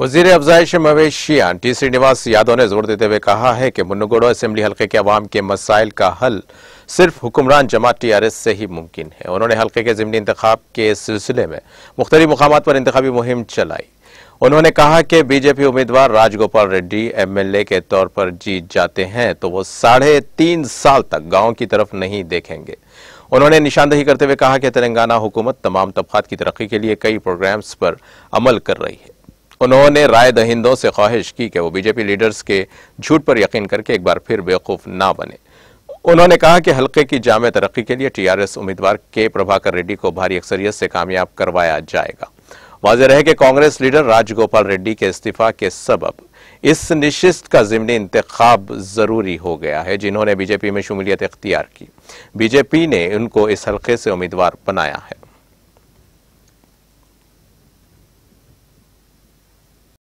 वजीर अफजाइश मवेशियां टी श्रीनिवास यादव ने जोर देते हुए कहा है कि मुन्नगोड़ो असम्बली हल्के के अवाम के मसाइल का हल सिर्फ हुक्मरान जमात टी आर एस से ही मुमकिन है उन्होंने हल्के के ज़मनी इंतखब के सिलसिले में मुख्तलि मकाम पर इंतबी मुहिम चलाई उन्होंने कहा कि बीजेपी उम्मीदवार Rajgopal Reddy M L A के तौर पर जीत जाते हैं तो वो साढ़े तीन साल तक गांव की तरफ नहीं देखेंगे उन्होंने निशानदेही करते हुए कहा कि तेलंगाना हुकूमत तमाम तबकात की तरक्की के लिए कई प्रोग्राम्स पर अमल कर रही है उन्होंने राय दहिंदों से ख्वाहिश की कि वो बीजेपी लीडर्स के झूठ पर यकीन करके एक बार फिर बेवकूफ़ ना बने उन्होंने कहा कि हलके की जाम तरक्की के लिए टीआरएस उम्मीदवार के प्रभाकर रेड्डी को भारी अक्सरियत से कामयाब करवाया जाएगा वाजह रहे कि कांग्रेस लीडर राजगोपाल रेड्डी के इस्तीफा के सबब इस निशिस्त का जिमनी इंतखब ज़रूरी हो गया है जिन्होंने बीजेपी में शमूलियत इख्तियार की बीजेपी ने उनको इस हलके से उम्मीदवार बनाया है